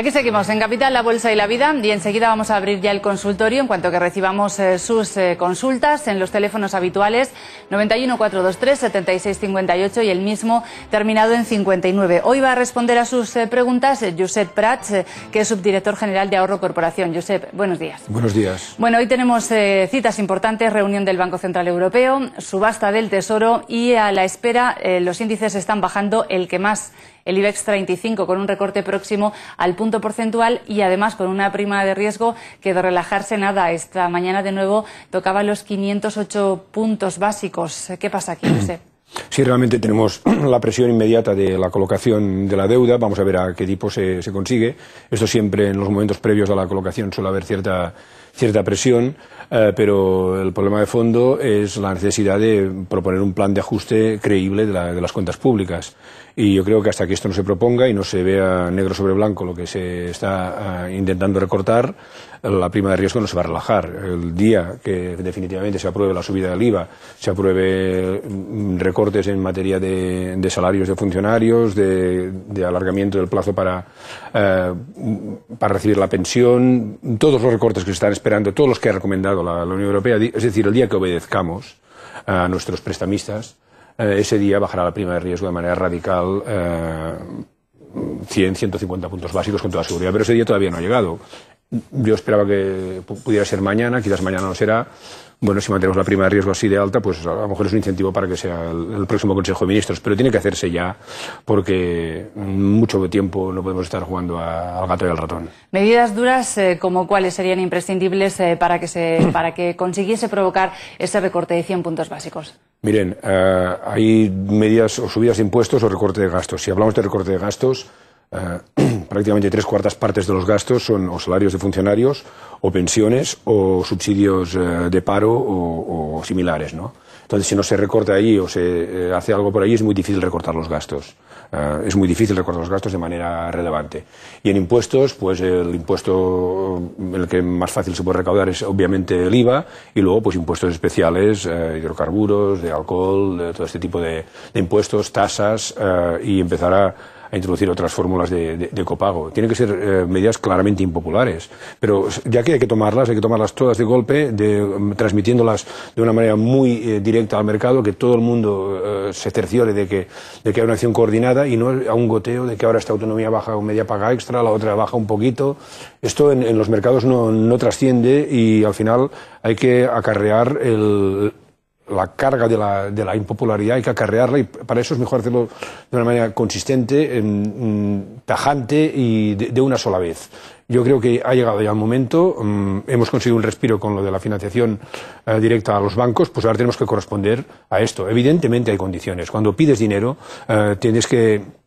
Aquí seguimos en Capital, la Bolsa y la Vida y enseguida vamos a abrir ya el consultorio en cuanto que recibamos eh, sus eh, consultas en los teléfonos habituales 91 423 tres y el mismo terminado en 59. Hoy va a responder a sus eh, preguntas Josep Prats, que es subdirector general de Ahorro Corporación. Josep, buenos días. Buenos días. Bueno, hoy tenemos citas importantes, reunión del Banco Central Europeo, subasta del Tesoro y a la espera los índices están bajando el que más el IBEX 35 con un recorte próximo al punto porcentual y además con una prima de riesgo que de relajarse nada. Esta mañana de nuevo tocaba los 508 puntos básicos. ¿Qué pasa aquí, sé? Si realmente tenemos la presión inmediata de la colocación de la deuda, vamos a ver a qué tipo se, consigue. Esto siempre en los momentos previos a la colocación suele haber cierta, cierta presión, eh, pero el problema de fondo es la necesidad de proponer un plan de ajuste creíble de, las cuentas públicas. Y yo creo que hasta que esto no se proponga y no se vea negro sobre blanco lo que se está eh, intentando recortar, la prima de riesgo no se va a relajar. El día que definitivamente se apruebe la subida del IVA, se apruebe recortar mm, recortes en materia de, salarios de funcionarios, de, alargamiento del plazo para, eh, para recibir la pensión, todos los recortes que se están esperando, todos los que ha recomendado la, Unión Europea. Es decir, el día que obedezcamos a nuestros prestamistas, eh, ese día bajará la prima de riesgo de manera radical. 100, eh, 150 puntos básicos con toda seguridad, pero ese día todavía no ha llegado. Yo esperaba que pudiera ser mañana, quizás mañana no será. Bueno, si mantenemos la prima de riesgo así de alta, pues a lo mejor es un incentivo para que sea el, próximo Consejo de Ministros, pero tiene que hacerse ya, porque mucho tiempo no podemos estar jugando al gato y al ratón. Medidas duras eh, como cuáles serían imprescindibles eh, para, que se, para que consiguiese provocar ese recorte de 100 puntos básicos. Miren, eh, hay medidas o subidas de impuestos o recorte de gastos. Si hablamos de recorte de gastos, eh, prácticamente tres cuartas partes de los gastos son o salarios de funcionarios o pensiones o subsidios eh, de paro o, similares, ¿no? Entonces, si no se recorta ahí o se eh, hace algo por ahí, es muy difícil recortar los gastos. es muy difícil recortar los gastos de manera relevante. Y en impuestos, pues el impuesto, mm, el que más fácil se puede recaudar es obviamente el IVA y luego pues impuestos especiales, hidrocarburos, de alcohol, de todo este tipo de, de impuestos, tasas y empezar a a introducir otras fórmulas de, copago. Tienen que ser eh, medidas claramente impopulares. Pero ya que hay que tomarlas, hay que tomarlas todas de golpe, de, mm, transmitiéndolas de una manera muy eh, directa al mercado, que todo el mundo eh, se cerciore de que, de que hay una acción coordinada y no a un goteo de que ahora esta autonomía baja o media paga extra, la otra baja un poquito. Esto en, los mercados no, no trasciende y al final hay que acarrear el, la carga de la, impopularidad hay que acarrearla y para eso es mejor hacerlo de una manera consistente, mm, tajante y de, una sola vez. Yo creo que ha llegado ya el momento, mm, hemos conseguido un respiro con lo de la financiación eh, directa a los bancos, pues ahora tenemos que corresponder a esto. Evidentemente hay condiciones. Cuando pides dinero eh, tienes que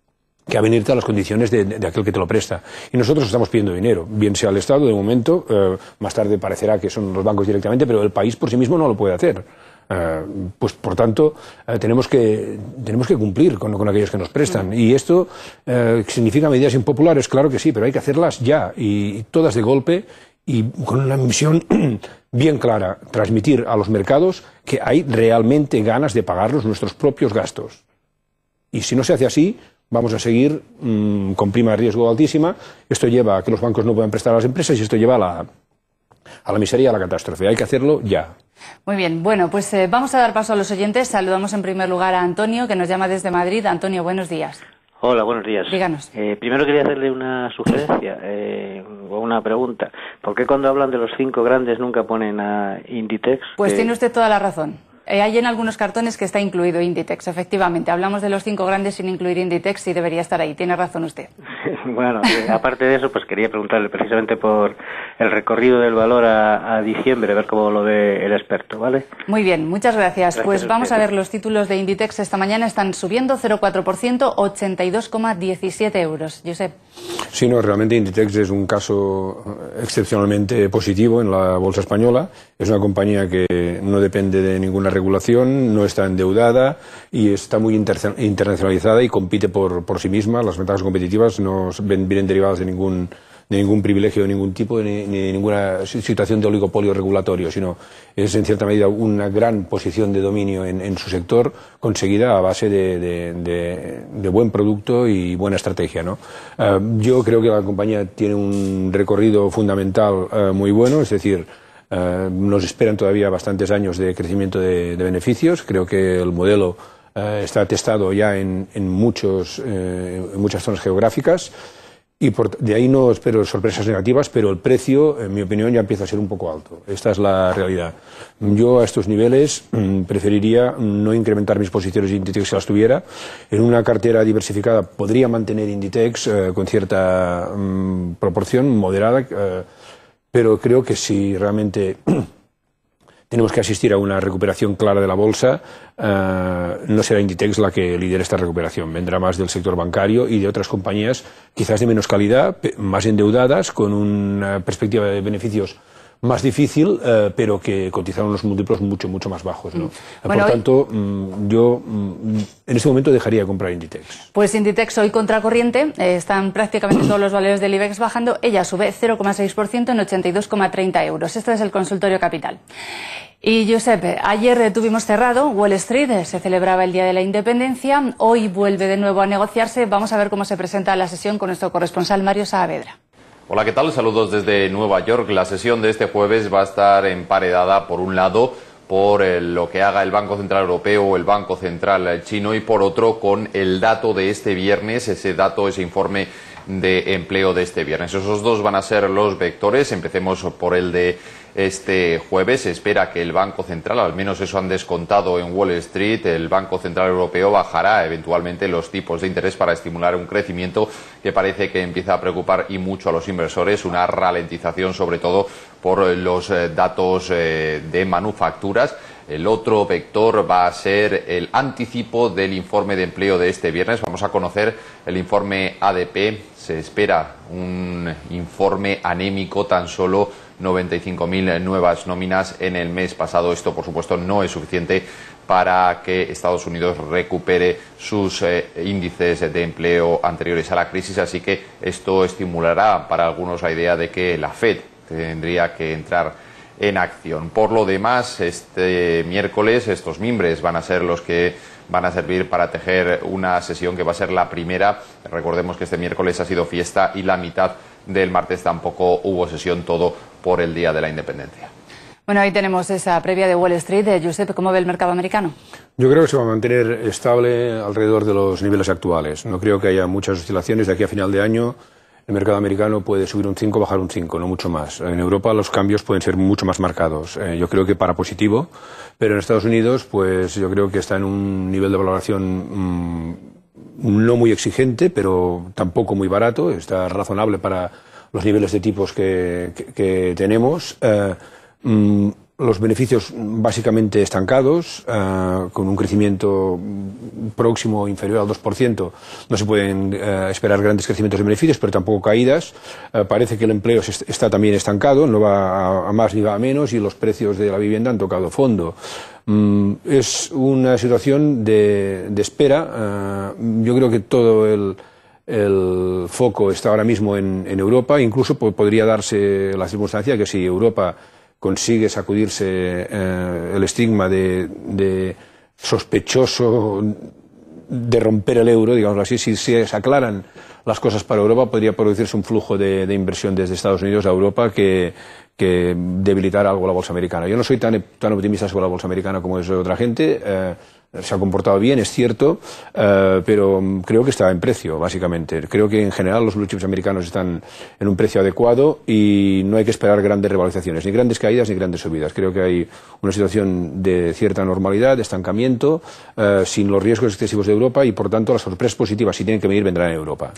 que avenirte a las condiciones de, aquel que te lo presta. Y nosotros estamos pidiendo dinero, bien sea el Estado de momento, eh, más tarde parecerá que son los bancos directamente, pero el país por sí mismo no lo puede hacer. Eh, pues por tanto, eh, tenemos, que, cumplir con, aquellos que nos prestan. Mm. Y esto eh, significa medidas impopulares, claro que sí, pero hay que hacerlas ya y, todas de golpe y con una misión bien clara, transmitir a los mercados que hay realmente ganas de pagarnos nuestros propios gastos. Y si no se hace así, vamos a seguir mm, con prima de riesgo altísima. Esto lleva a que los bancos no puedan prestar a las empresas y esto lleva a la, a la miseria, a la catástrofe. Hay que hacerlo ya. Muy bien, bueno, pues eh, vamos a dar paso a los oyentes. Saludamos en primer lugar a Antonio, que nos llama desde Madrid. Antonio, buenos días. Hola, buenos días. Díganos. Eh, primero quería hacerle una sugerencia eh, o una pregunta. ¿Por qué cuando hablan de los cinco grandes nunca ponen a Inditex? Pues tiene usted toda la razón. hay en algunos cartones que está incluido Inditex, efectivamente. Hablamos de los cinco grandes sin incluir Inditex y debería estar ahí. Tiene razón usted. bueno, aparte de eso, pues quería preguntarle precisamente por el recorrido del valor a, diciembre, a ver cómo lo ve el experto, ¿vale? Muy bien, muchas gracias. pues vamos a, ver los títulos de Inditex esta mañana están subiendo 0,4%, 82,17 euros. Josep. Sí, no, realmente Inditex es un caso excepcionalmente positivo en la bolsa española. Es una compañía que no depende de ninguna regulación, no está endeudada y está muy internacionalizada y compite por, por sí misma. Las ventajas competitivas no no vienen derivados de ningún de ningún privilegio de ningún tipo ni, de ninguna situación de oligopolio regulatorio, sino es en cierta medida una gran posición de dominio en, su sector conseguida a base de, buen producto y buena estrategia. ¿no? Eh, yo creo que la compañía tiene un recorrido fundamental eh, muy bueno, es decir, eh, nos esperan todavía bastantes años de crecimiento de, beneficios. Creo que el modelo eh, está testado ya en, en muchos, eh, muchas zonas geográficas y de ahí no espero sorpresas negativas, pero el precio, en mi opinión, ya empieza a ser un poco alto. Esta es la realidad. Yo a estos niveles mm, preferiría no incrementar mis posiciones de Inditex si las tuviera. En una cartera diversificada podría mantener Inditex eh, con cierta mm, proporción moderada, pero creo que si realmente tenemos que asistir a una recuperación clara de la bolsa. Eh, no será Inditex la que lidere esta recuperación. Vendrá más del sector bancario y de otras compañías, quizás de menos calidad, más endeudadas, con una perspectiva de beneficios más difícil, eh, pero que cotizaron los múltiplos mucho, mucho más bajos. ¿no? Mm. Eh, por tanto, mm, yo mm, en ese momento dejaría comprar Inditex. Pues Inditex hoy contracorriente, eh, están prácticamente todos los valores del IBEX bajando, ella sube 0,6% en 82,30 euros. Este es el consultorio capital. Y Giuseppe, ayer tuvimos cerrado Wall Street, se celebraba el Día de la Independencia, hoy vuelve de nuevo a negociarse, vamos a ver cómo se presenta la sesión con nuestro corresponsal Mario Saavedra. Hola, ¿qué tal? Saludos desde Nueva York. La sesión de este jueves va a estar emparedada, por un lado, por eh, lo que haga el Banco Central Europeo o el Banco Central eh, Chino y por otro, con el dato de este viernes, ese dato, ese informe de empleo de este viernes. Esos dos van a ser los vectores. Empecemos por el de este jueves. Se espera que el Banco Central, al menos eso han descontado en Wall Street, el Banco Central Europeo bajará eventualmente los tipos de interés para estimular un crecimiento que parece que empieza a preocupar y mucho a los inversores, una ralentización sobre todo por los eh, datos eh, de manufacturas. El otro vector va a ser el anticipo del informe de empleo de este viernes. Vamos a conocer el informe ADP se espera un informe anémico tan solo 95.000 nuevas nóminas en el mes pasado. Esto, por supuesto, no es suficiente para que Estados Unidos recupere sus eh, índices de empleo anteriores a la crisis. Así que esto estimulará para algunos la idea de que la Fed tendría que entrar en acción. Por lo demás, este miércoles estos miembros van a ser los que van a servir para tejer una sesión que va a ser la primera. Recordemos que este miércoles ha sido fiesta y la mitad del martes tampoco hubo sesión, todo por el Día de la Independencia. Bueno, ahí tenemos esa previa de Wall Street. Eh, Josep, ¿cómo ve el mercado americano? Yo creo que se va a mantener estable alrededor de los niveles actuales. No creo que haya muchas oscilaciones de aquí a final de año. El mercado americano puede subir un 5, bajar un 5, no mucho más. En Europa los cambios pueden ser mucho más marcados. Eh, yo creo que para positivo, pero en Estados Unidos, pues yo creo que está en un nivel de valoración mm, no muy exigente, pero tampoco muy barato. Está razonable para los niveles de tipos que, tenemos. Eh, mm, los beneficios básicamente estancados, eh, con un crecimiento próximo inferior al 2%. No se pueden eh, esperar grandes crecimientos de beneficios, pero tampoco caídas. Eh, parece que el empleo está también estancado, no va a, más ni va a menos, y los precios de la vivienda han tocado fondo. Mm, es una situación de, espera. yo creo que todo el foco está ahora mismo en, Europa, incluso podría darse la circunstancia que si Europa consigue sacudirse eh, el estigma de, sospechoso de romper el euro, digamos así, si se aclaran las cosas para Europa, podría producirse un flujo de, inversión desde Estados Unidos a Europa que, que algo la bolsa americana. Yo no soy tan, tan optimista sobre la bolsa americana como es otra gente. Eh, se ha comportado bien, es cierto, eh, pero creo que está en precio, básicamente. Creo que en general los blue chips americanos están en un precio adecuado y no hay que esperar grandes revalorizaciones, ni grandes caídas ni grandes subidas. Creo que hay una situación de cierta normalidad, de estancamiento, eh, sin los riesgos excesivos de Europa y, por tanto, las sorpresas positivas, si tienen que venir, vendrán en Europa.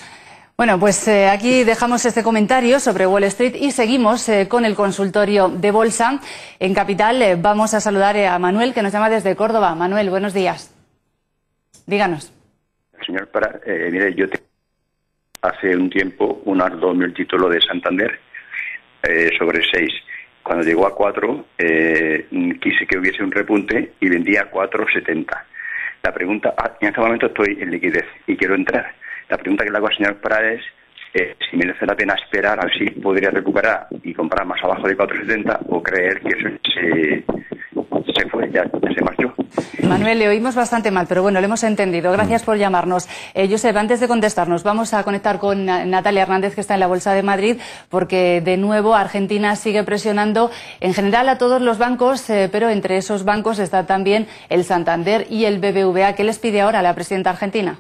Bueno, pues eh, aquí dejamos este comentario sobre Wall Street y seguimos eh, con el consultorio de Bolsa. En Capital eh, vamos a saludar a Manuel, que nos llama desde Córdoba. Manuel, buenos días. Díganos. Señor, para, mire, yo hace un tiempo un ardo el título de Santander sobre seis. Cuando llegó a 4, quise que hubiese un repunte y vendía a 4,70. La pregunta, ah, en este momento estoy en liquidez y quiero entrar la pregunta que le hago al señor Prades es eh, si merece la pena esperar a si podría recuperar y comprar más abajo de 470 o creer que eso se, fue, ya, se marchó. Manuel, le oímos bastante mal, pero bueno, lo hemos entendido. Gracias por llamarnos. Yo eh, Josep, antes de contestarnos, vamos a conectar con Natalia Hernández, que está en la Bolsa de Madrid, porque de nuevo Argentina sigue presionando en general a todos los bancos, eh, pero entre esos bancos está también el Santander y el BBVA. ¿Qué les pide ahora la presidenta argentina?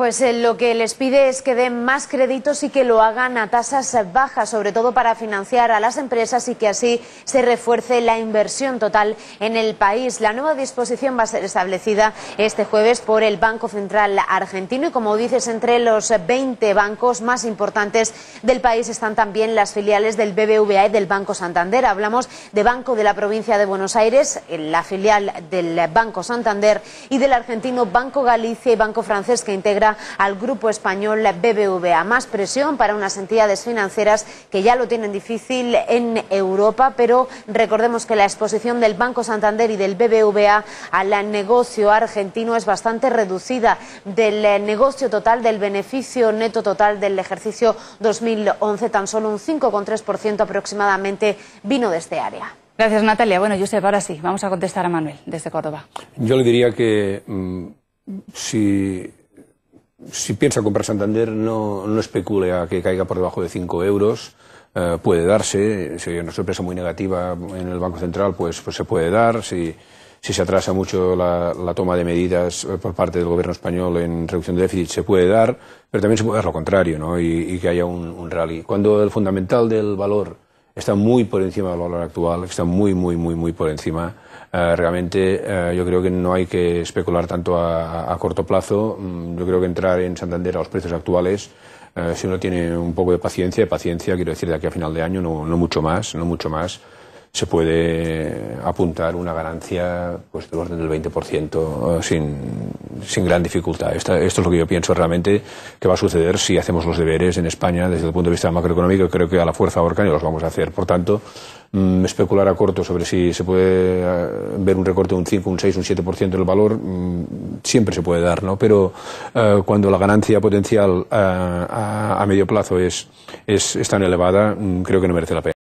Pues eh, lo que les pide es que den más créditos y que lo hagan a tasas bajas, sobre todo para financiar a las empresas y que así se refuerce la inversión total en el país. La nueva disposición va a ser establecida este jueves por el Banco Central Argentino y, como dices, entre los 20 bancos más importantes del país están también las filiales del BBVA y del Banco Santander. Hablamos de Banco de la Provincia de Buenos Aires, la filial del Banco Santander y del argentino Banco Galicia y Banco Francés que integra al grupo español BBVA. Más presión para unas entidades financieras que ya lo tienen difícil en Europa, pero recordemos que la exposición del Banco Santander y del BBVA al negocio argentino es bastante reducida del negocio total, del beneficio neto total del ejercicio 2011, tan solo un 5,3% aproximadamente vino de este área. Gracias, Natalia. Bueno, Josep, ahora sí, vamos a contestar a Manuel desde Córdoba. Yo le diría que mm, si si piensa comprar Santander, no, especule a que caiga por debajo de 5 euros. Eh, puede darse, si hay una sorpresa muy negativa en el Banco Central, pues, pues se puede dar. Si, si se atrasa mucho la, toma de medidas eh, por parte del gobierno español en reducción de déficit, se puede dar, pero también se puede dar lo contrario, ¿no? Y, que haya un, un, rally. Cuando el fundamental del valor está muy por encima del valor actual, está muy, muy, muy, muy por encima, eh, realmente eh, yo creo que no hay que especular tanto a, corto plazo. Mm, yo creo que entrar en Santander a los precios actuales, eh, si uno tiene un poco de paciencia, de paciencia quiero decir de aquí a final de año, no mucho más, no mucho más se puede apuntar una ganancia pues, del orden del 20% eh, sin, sin gran dificultad. esto es lo que yo pienso realmente que va a suceder si hacemos los deberes en España desde el punto de vista macroeconómico. Creo que a la fuerza no los vamos a hacer. Por tanto, mm, especular a corto sobre si se puede eh, ver un recorte de un 5, un 6, un 7% del valor mm, siempre se puede dar, ¿no? Pero eh, cuando la ganancia potencial a, medio plazo es, es, tan elevada, mm, creo que no merece la pena.